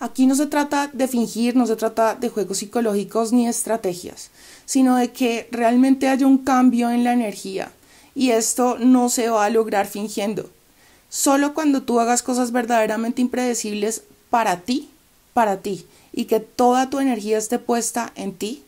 Aquí no se trata de fingir, no se trata de juegos psicológicos ni estrategias, sino de que realmente haya un cambio en la energía. Y esto no se va a lograr fingiendo. Solo cuando tú hagas cosas verdaderamente impredecibles para ti, para ti, y que toda tu energía esté puesta en ti,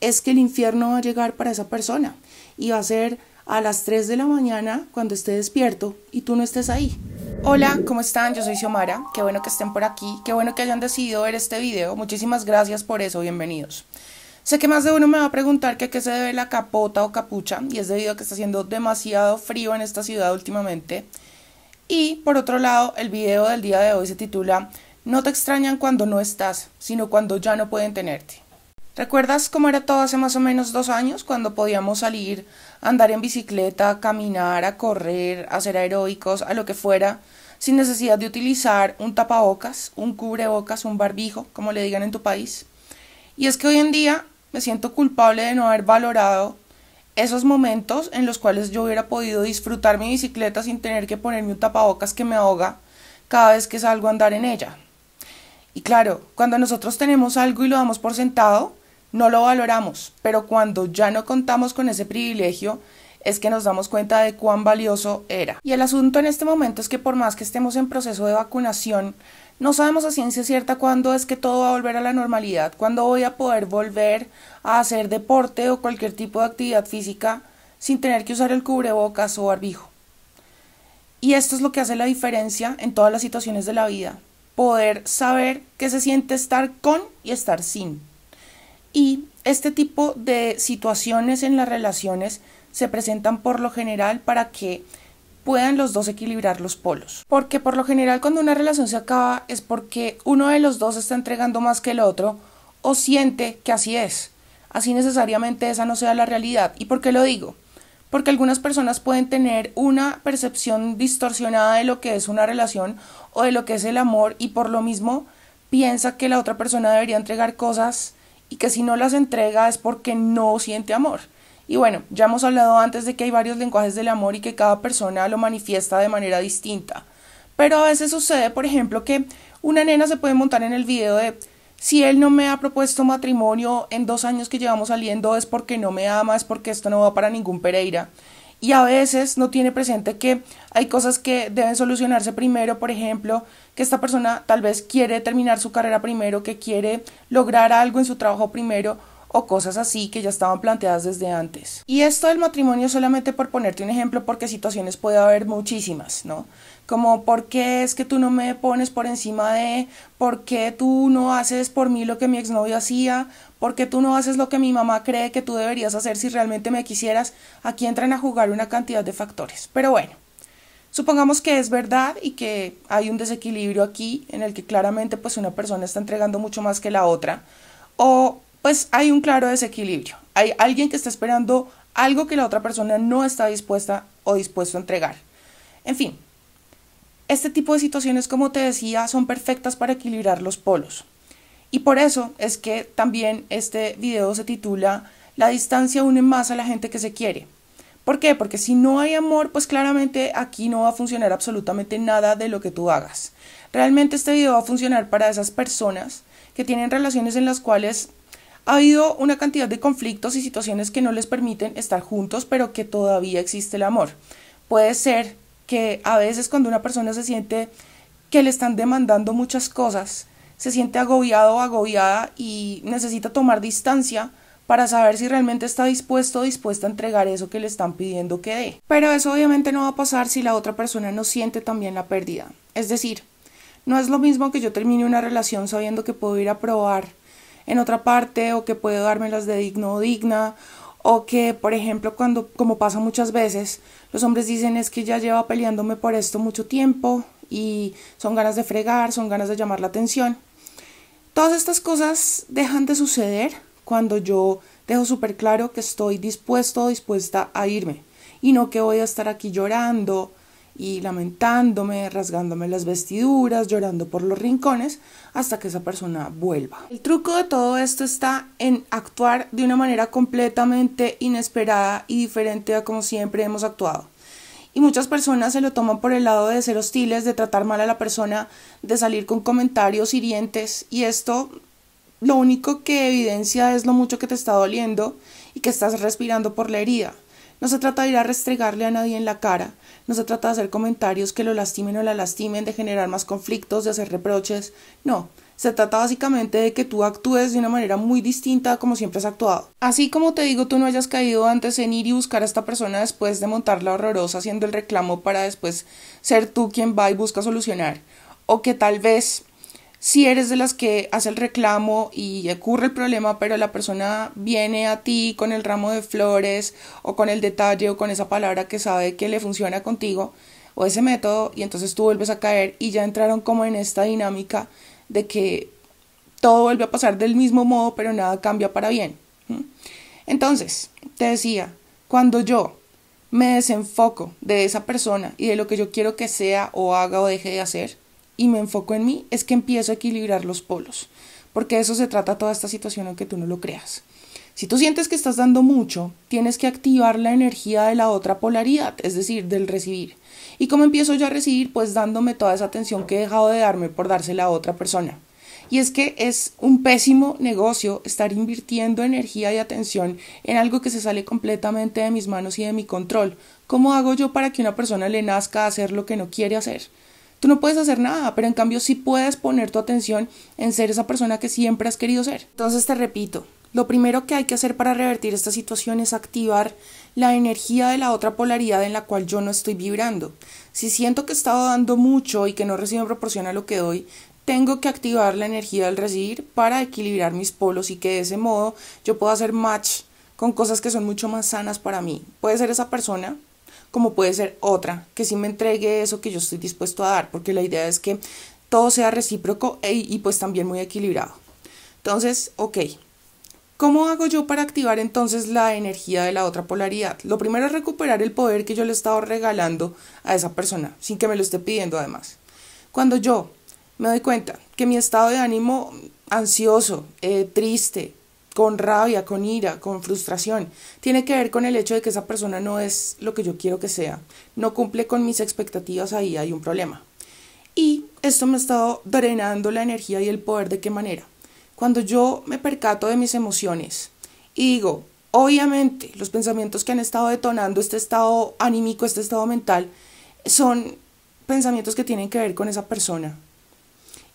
es que el infierno va a llegar para esa persona. Y va a ser a las 3 de la mañana cuando esté despierto y tú no estés ahí. Hola, ¿cómo están? Yo soy Xiomara. Qué bueno que estén por aquí. Qué bueno que hayan decidido ver este video. Muchísimas gracias por eso. Bienvenidos. Sé que más de uno me va a preguntar que qué se debe la capota o capucha y es debido a que está haciendo demasiado frío en esta ciudad últimamente. Y por otro lado, el video del día de hoy se titula No te extrañan cuando no estás, sino cuando ya no pueden tenerte. ¿Recuerdas cómo era todo hace más o menos dos años cuando podíamos salir, andar en bicicleta, caminar, a correr, hacer aeróbicos, a lo que fuera, sin necesidad de utilizar un tapabocas, un cubrebocas, un barbijo, como le digan en tu país? Y es que hoy en día me siento culpable de no haber valorado esos momentos en los cuales yo hubiera podido disfrutar mi bicicleta sin tener que ponerme un tapabocas que me ahoga cada vez que salgo a andar en ella. Y claro, cuando nosotros tenemos algo y lo damos por sentado, no lo valoramos, pero cuando ya no contamos con ese privilegio, es que nos damos cuenta de cuán valioso era. Y el asunto en este momento es que por más que estemos en proceso de vacunación, no sabemos a ciencia cierta cuándo es que todo va a volver a la normalidad, cuándo voy a poder volver a hacer deporte o cualquier tipo de actividad física sin tener que usar el cubrebocas o barbijo. Y esto es lo que hace la diferencia en todas las situaciones de la vida, poder saber qué se siente estar con y estar sin. Y este tipo de situaciones en las relaciones se presentan por lo general para que puedan los dos equilibrar los polos. Porque por lo general cuando una relación se acaba es porque uno de los dos está entregando más que el otro o siente que así es. Así necesariamente esa no sea la realidad. ¿Y por qué lo digo? Porque algunas personas pueden tener una percepción distorsionada de lo que es una relación o de lo que es el amor y por lo mismo piensa que la otra persona debería entregar cosas y que si no las entrega es porque no siente amor. Y bueno, ya hemos hablado antes de que hay varios lenguajes del amor y que cada persona lo manifiesta de manera distinta. Pero a veces sucede, por ejemplo, que una nena se puede montar en el video de si él no me ha propuesto matrimonio en dos años que llevamos saliendo es porque no me ama, es porque esto no va para ningún Pereira y a veces no tiene presente que hay cosas que deben solucionarse primero, por ejemplo, que esta persona tal vez quiere terminar su carrera primero, que quiere lograr algo en su trabajo primero o cosas así que ya estaban planteadas desde antes. Y esto del matrimonio solamente por ponerte un ejemplo, porque situaciones puede haber muchísimas, ¿no? Como, ¿por qué es que tú no me pones por encima de? ¿Por qué tú no haces por mí lo que mi exnovio hacía? ¿Por qué tú no haces lo que mi mamá cree que tú deberías hacer si realmente me quisieras? Aquí entran a jugar una cantidad de factores. Pero bueno, supongamos que es verdad y que hay un desequilibrio aquí en el que claramente pues una persona está entregando mucho más que la otra o pues hay un claro desequilibrio. Hay alguien que está esperando algo que la otra persona no está dispuesta o dispuesto a entregar. En fin, este tipo de situaciones, como te decía, son perfectas para equilibrar los polos. Y por eso es que también este video se titula La distancia une más a la gente que se quiere. ¿Por qué? Porque si no hay amor, pues claramente aquí no va a funcionar absolutamente nada de lo que tú hagas. Realmente este video va a funcionar para esas personas que tienen relaciones en las cuales ha habido una cantidad de conflictos y situaciones que no les permiten estar juntos, pero que todavía existe el amor. Puede ser que a veces cuando una persona se siente que le están demandando muchas cosas, se siente agobiado o agobiada y necesita tomar distancia para saber si realmente está dispuesto o dispuesta a entregar eso que le están pidiendo que dé. Pero eso obviamente no va a pasar si la otra persona no siente también la pérdida. Es decir, no es lo mismo que yo termine una relación sabiendo que puedo ir a probar en otra parte o que puedo dármelas de digno o digna o que, por ejemplo, cuando, como pasa muchas veces, los hombres dicen es que ya lleva peleándome por esto mucho tiempo y son ganas de fregar, son ganas de llamar la atención. Todas estas cosas dejan de suceder cuando yo dejo súper claro que estoy dispuesto o dispuesta a irme y no que voy a estar aquí llorando, y lamentándome, rasgándome las vestiduras, llorando por los rincones, hasta que esa persona vuelva. El truco de todo esto está en actuar de una manera completamente inesperada y diferente a como siempre hemos actuado. Y muchas personas se lo toman por el lado de ser hostiles, de tratar mal a la persona, de salir con comentarios hirientes y esto lo único que evidencia es lo mucho que te está doliendo y que estás respirando por la herida. No se trata de ir a restregarle a nadie en la cara, no se trata de hacer comentarios que lo lastimen o la lastimen, de generar más conflictos, de hacer reproches. No, se trata básicamente de que tú actúes de una manera muy distinta a como siempre has actuado. Así como te digo, tú no hayas caído antes en ir y buscar a esta persona después de montarla horrorosa haciendo el reclamo para después ser tú quien va y busca solucionar. O que tal vez si eres de las que hace el reclamo y ocurre el problema, pero la persona viene a ti con el ramo de flores o con el detalle o con esa palabra que sabe que le funciona contigo o ese método y entonces tú vuelves a caer y ya entraron como en esta dinámica de que todo vuelve a pasar del mismo modo, pero nada cambia para bien. Entonces, te decía, cuando yo me desenfoco de esa persona y de lo que yo quiero que sea o haga o deje de hacer, y me enfoco en mí, es que empiezo a equilibrar los polos, porque eso se trata toda esta situación aunque tú no lo creas. Si tú sientes que estás dando mucho, tienes que activar la energía de la otra polaridad, es decir, del recibir. ¿Y cómo empiezo yo a recibir? Pues dándome toda esa atención que he dejado de darme por dársela a otra persona. Y es que es un pésimo negocio estar invirtiendo energía y atención en algo que se sale completamente de mis manos y de mi control. ¿Cómo hago yo para que una persona le nazca hacer lo que no quiere hacer? Tú no puedes hacer nada, pero en cambio sí puedes poner tu atención en ser esa persona que siempre has querido ser. Entonces te repito, lo primero que hay que hacer para revertir esta situación es activar la energía de la otra polaridad en la cual yo no estoy vibrando. Si siento que he estado dando mucho y que no recibo en proporción a lo que doy, tengo que activar la energía del recibir para equilibrar mis polos y que de ese modo yo pueda hacer match con cosas que son mucho más sanas para mí. Puede ser esa persona como puede ser otra, que sí me entregue eso que yo estoy dispuesto a dar, porque la idea es que todo sea recíproco y pues también muy equilibrado. Entonces, ok, ¿Cómo hago yo para activar entonces la energía de la otra polaridad? Lo primero es recuperar el poder que yo le he estado regalando a esa persona, sin que me lo esté pidiendo además. Cuando yo me doy cuenta que mi estado de ánimo ansioso, eh, triste, con rabia, con ira, con frustración. Tiene que ver con el hecho de que esa persona no es lo que yo quiero que sea, no cumple con mis expectativas, ahí hay un problema. Y esto me ha estado drenando la energía y el poder de qué manera. Cuando yo me percato de mis emociones y digo, obviamente los pensamientos que han estado detonando este estado anímico, este estado mental, son pensamientos que tienen que ver con esa persona,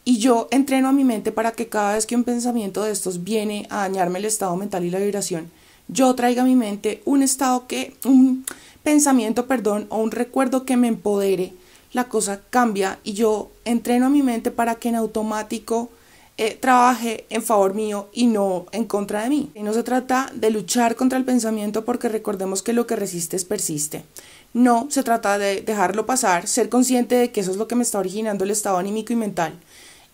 y yo entreno a mi mente para que cada vez que un pensamiento de estos viene a dañarme el estado mental y la vibración, yo traiga a mi mente un estado que, un pensamiento, perdón, o un recuerdo que me empodere, la cosa cambia y yo entreno a mi mente para que en automático eh, trabaje en favor mío y no en contra de mí. Y no se trata de luchar contra el pensamiento porque recordemos que lo que resistes persiste. No se trata de dejarlo pasar, ser consciente de que eso es lo que me está originando el estado anímico y mental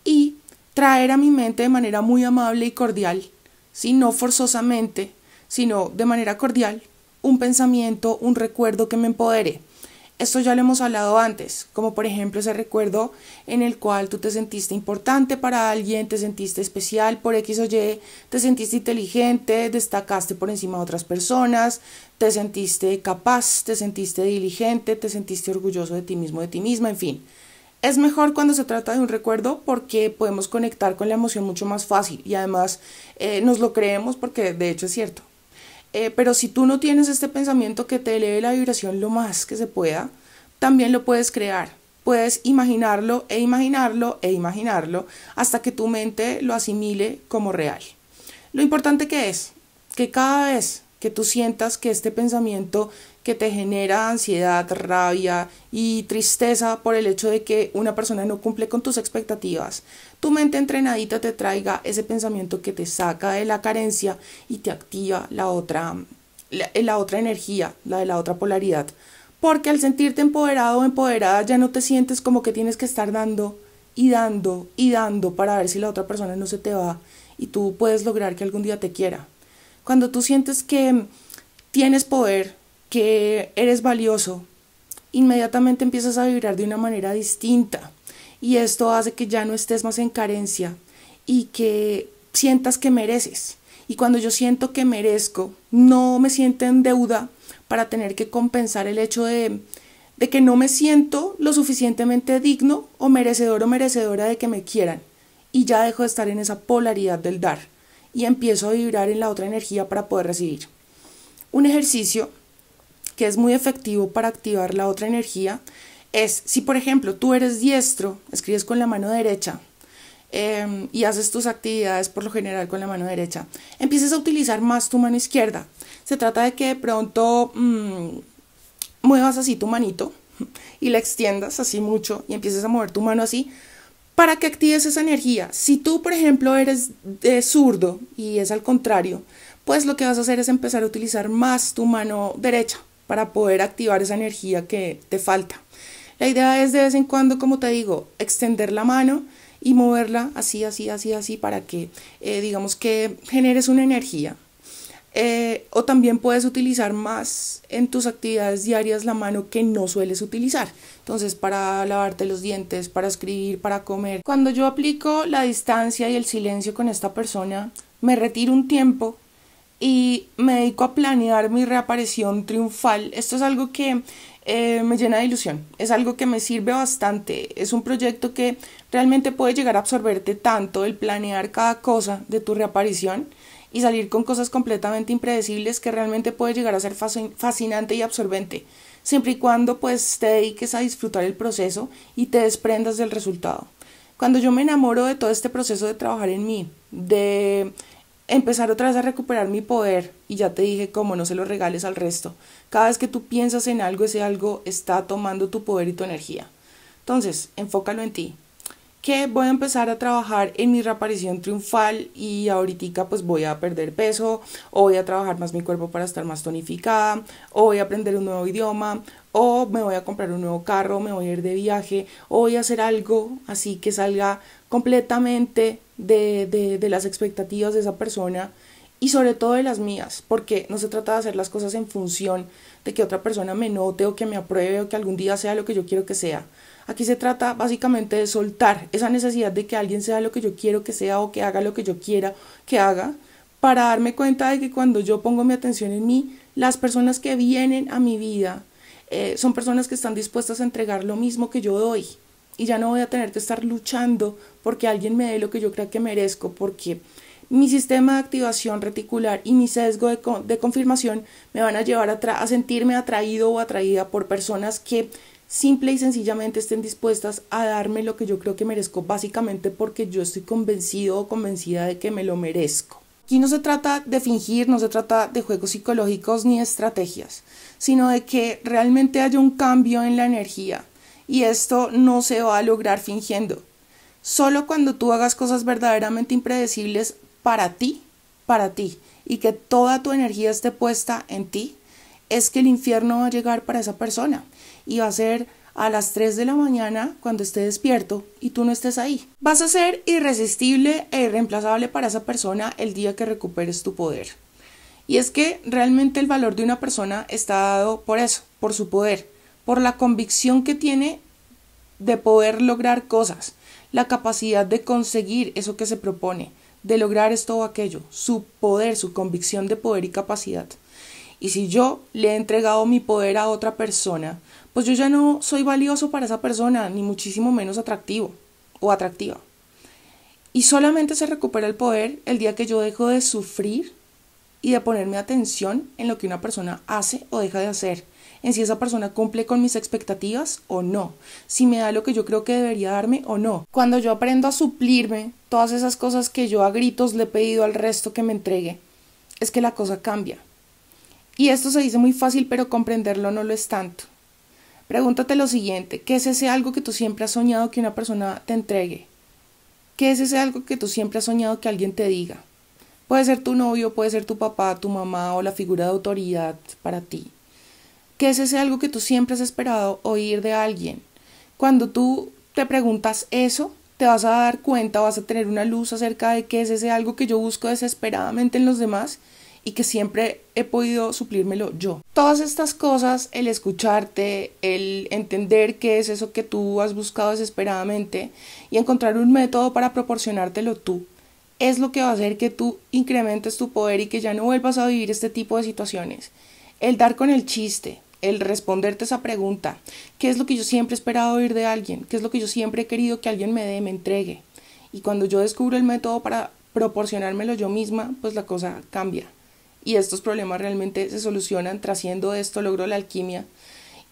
y traer a mi mente de manera muy amable y cordial, si no forzosamente, sino de manera cordial, un pensamiento, un recuerdo que me empodere. Esto ya lo hemos hablado antes, como por ejemplo ese recuerdo en el cual tú te sentiste importante para alguien, te sentiste especial por X o Y, te sentiste inteligente, destacaste por encima de otras personas, te sentiste capaz, te sentiste diligente, te sentiste orgulloso de ti mismo, de ti misma, en fin. Es mejor cuando se trata de un recuerdo porque podemos conectar con la emoción mucho más fácil y además eh, nos lo creemos porque de hecho es cierto. Eh, pero si tú no tienes este pensamiento que te eleve la vibración lo más que se pueda, también lo puedes crear. Puedes imaginarlo e imaginarlo e imaginarlo hasta que tu mente lo asimile como real. Lo importante que es que cada vez que tú sientas que este pensamiento que te genera ansiedad, rabia y tristeza por el hecho de que una persona no cumple con tus expectativas, tu mente entrenadita te traiga ese pensamiento que te saca de la carencia y te activa la otra, eh, otra energía, la de la otra polaridad. Porque al sentirte empoderado o empoderada ya no te sientes como que tienes que estar dando y dando y dando para ver si la otra persona no se te va y tú puedes lograr que algún día te quiera. Cuando tú sientes que tienes poder, que eres valioso, inmediatamente empiezas a vibrar de una manera distinta y esto hace que ya no estés más en carencia y que sientas que mereces. Y cuando yo siento que merezco, no me siento en deuda para tener que compensar el hecho de, de que no me siento lo suficientemente digno o merecedor o merecedora de que me quieran. Y ya dejo de estar en esa polaridad del dar y empiezo a vibrar en la otra energía para poder recibir. Un ejercicio que es muy efectivo para activar la otra energía, es si por ejemplo tú eres diestro, escribes con la mano derecha em, y haces tus actividades por lo general con la mano derecha, empieces a utilizar más tu mano izquierda. Se trata de que de pronto mm, muevas así tu manito y la extiendas así mucho y empieces a mover tu mano así para que actives esa energía. Si tú, por ejemplo, eres de zurdo y es al contrario, pues lo que vas a hacer es empezar a utilizar más tu mano derecha para poder activar esa energía que te falta. La idea es de vez en cuando, como te digo, extender la mano y moverla así, así, así, así para que, eh, digamos que generes una energía. Eh, o también puedes utilizar más en tus actividades diarias la mano que no sueles utilizar. Entonces, para lavarte los dientes, para escribir, para comer. Cuando yo aplico la distancia y el silencio con esta persona, me retiro un tiempo y me dedico a planear mi reaparición triunfal. Esto es algo que eh, me llena de ilusión, es algo que me sirve bastante, es un proyecto que realmente puede llegar a absorberte tanto el planear cada cosa de tu reaparición y salir con cosas completamente impredecibles que realmente puede llegar a ser fascinante y absorbente, siempre y cuando pues te dediques a disfrutar el proceso y te desprendas del resultado. Cuando yo me enamoro de todo este proceso de trabajar en mí, de empezar otra vez a recuperar mi poder y ya te dije cómo no se lo regales al resto. Cada vez que tú piensas en algo, ese algo está tomando tu poder y tu energía. Entonces, enfócalo en ti. Que voy a empezar a trabajar en mi reaparición triunfal y ahorita pues voy a perder peso, o voy a trabajar más mi cuerpo para estar más tonificada, o voy a aprender un nuevo idioma, o me voy a comprar un nuevo carro, me voy a ir de viaje, o voy a hacer algo así que salga completamente de, las expectativas de esa persona y sobre todo de las mías, porque no se trata de hacer las cosas en función de que otra persona me note o que me apruebe o que algún día sea lo que yo quiero que sea. Aquí se trata básicamente de soltar esa necesidad de que alguien sea lo que yo quiero que sea o que haga lo que yo quiera que haga, para darme cuenta de que cuando yo pongo mi atención en mí, las personas que vienen a mi vida eh, son personas que están dispuestas a entregar lo mismo que yo doy y ya no voy a tener que estar luchando porque alguien me dé lo que yo creo que merezco, porque mi sistema de activación reticular y mi sesgo de, confirmación me van a llevar a, sentirme atraído o atraída por personas que simple y sencillamente estén dispuestas a darme lo que yo creo que merezco, básicamente porque yo estoy convencido o convencida de que me lo merezco. Aquí no se trata de fingir, no se trata de juegos psicológicos ni estrategias, sino de que realmente haya un cambio en la energía, y esto no se va a lograr fingiendo. Solo cuando tú hagas cosas verdaderamente impredecibles para ti, para ti, y que toda tu energía esté puesta en ti, es que el infierno va a llegar para esa persona y va a ser a las 3 de la mañana cuando esté despierto y tú no estés ahí. Vas a ser irresistible e irreemplazable para esa persona el día que recuperes tu poder. Y es que realmente el valor de una persona está dado por eso, por su poder, por la convicción que tiene de poder lograr cosas, la capacidad de conseguir eso que se propone, de lograr esto o aquello, su poder, su convicción de poder y capacidad. Y si yo le he entregado mi poder a otra persona, pues yo ya no soy valioso para esa persona, ni muchísimo menos atractivo o atractiva. Y solamente se recupera el poder el día que yo dejo de sufrir y de ponerme atención en lo que una persona hace o deja de hacer en si esa persona cumple con mis expectativas o no, si me da lo que yo creo que debería darme o no. Cuando yo aprendo a suplirme todas esas cosas que yo a gritos le he pedido al resto que me entregue, es que la cosa cambia. Y esto se dice muy fácil, pero comprenderlo no lo es tanto. Pregúntate lo siguiente, ¿qué es ese algo que tú siempre has soñado que una persona te entregue? ¿Qué es ese algo que tú siempre has soñado que alguien te diga? Puede ser tu novio, puede ser tu papá, tu mamá o la figura de autoridad para ti. ¿Qué es ese algo que tú siempre has esperado oír de alguien? Cuando tú te preguntas eso, te vas a dar cuenta, vas a tener una luz acerca de qué es ese algo que yo busco desesperadamente en los demás y que siempre he podido suplírmelo yo. Todas estas cosas, el escucharte, el entender qué es eso que tú has buscado desesperadamente y encontrar un método para proporcionártelo tú, es lo que va a hacer que tú incrementes tu poder y que ya no vuelvas a vivir este tipo de situaciones. El dar con el chiste, el responderte esa pregunta, ¿qué es lo que yo siempre he esperado oír de alguien? ¿Qué es lo que yo siempre he querido que alguien me dé, me entregue? Y cuando yo descubro el método para proporcionármelo yo misma, pues la cosa cambia. Y estos problemas realmente se solucionan, trasciendo esto logro la alquimia.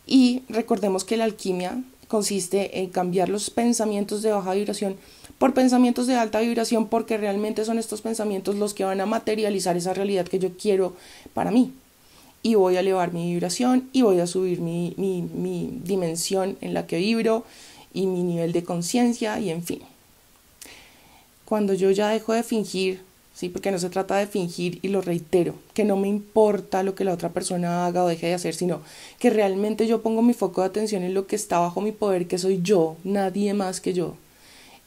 Y recordemos que la alquimia consiste en cambiar los pensamientos de baja vibración por pensamientos de alta vibración porque realmente son estos pensamientos los que van a materializar esa realidad que yo quiero para mí y voy a elevar mi vibración y voy a subir mi, dimensión en la que vibro y mi nivel de conciencia y en fin. Cuando yo ya dejo de fingir, sí, porque no se trata de fingir y lo reitero, que no me importa lo que la otra persona haga o deje de hacer, sino que realmente yo pongo mi foco de atención en lo que está bajo mi poder, que soy yo, nadie más que yo.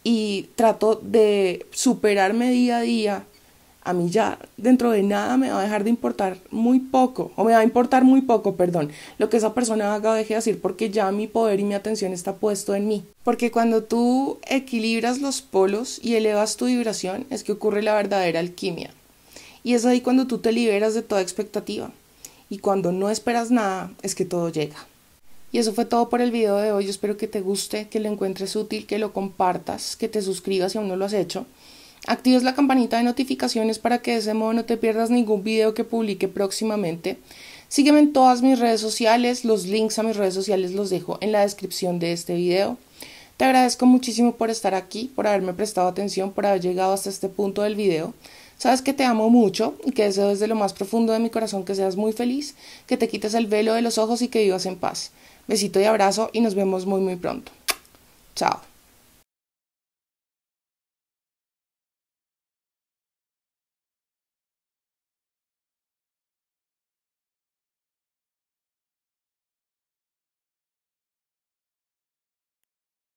Y trato de superarme día a día a mí ya dentro de nada me va a dejar de importar muy poco, o me va a importar muy poco, perdón, lo que esa persona haga o deje de decir, porque ya mi poder y mi atención está puesto en mí. Porque cuando tú equilibras los polos y elevas tu vibración, es que ocurre la verdadera alquimia. Y es ahí cuando tú te liberas de toda expectativa. Y cuando no esperas nada, es que todo llega. Y eso fue todo por el video de hoy. espero que te guste, que lo encuentres útil, que lo compartas, que te suscribas si aún no lo has hecho. Actives la campanita de notificaciones para que de ese modo no te pierdas ningún video que publique próximamente. Sígueme en todas mis redes sociales, los links a mis redes sociales los dejo en la descripción de este video. Te agradezco muchísimo por estar aquí, por haberme prestado atención, por haber llegado hasta este punto del video. Sabes que te amo mucho y que deseo desde lo más profundo de mi corazón que seas muy feliz, que te quites el velo de los ojos y que vivas en paz. Besito y abrazo y nos vemos muy muy pronto. Chao.